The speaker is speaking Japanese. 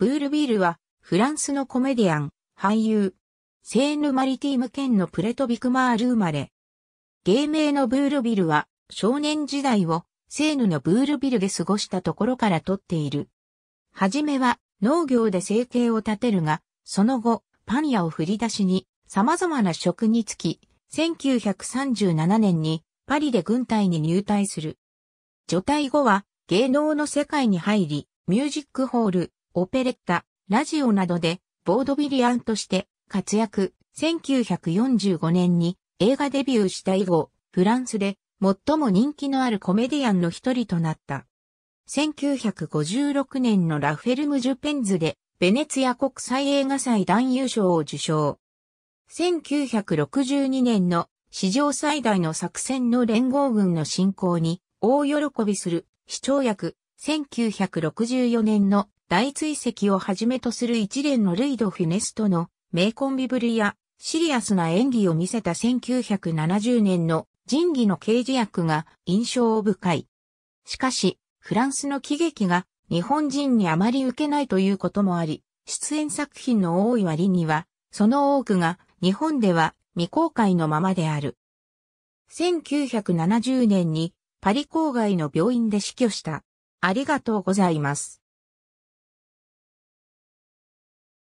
ブールビールは、フランスのコメディアン、俳優、セーヌ・マリティーム県のプレトビクマール生まれ。芸名のブールビルは、少年時代を、セーヌのブールビルで過ごしたところから取っている。はじめは、農業で生計を立てるが、その後、パン屋を振り出しに、様々な職に就き、1937年に、パリで軍隊に入隊する。除隊後は、芸能の世界に入り、ミュージックホール、オペレッタ、ラジオなどで、ボードビリアンとして活躍。1945年に映画デビューした以後、フランスで最も人気のあるコメディアンの一人となった。1956年のラフェルム・ジュペンズで、ベネツィア国際映画祭男優賞を受賞。1962年の史上最大の作戦の連合軍の侵攻に大喜びする市長役1964年の大追跡をはじめとする一連のルイド・フィネスとの名コンビぶりやシリアスな演技を見せた1970年の仁義の刑事役が印象深い。しかし、フランスの喜劇が日本人にあまり受けないということもあり、出演作品の多い割には、その多くが日本では未公開のままである。1970年にパリ郊外の病院で死去した。ありがとうございます。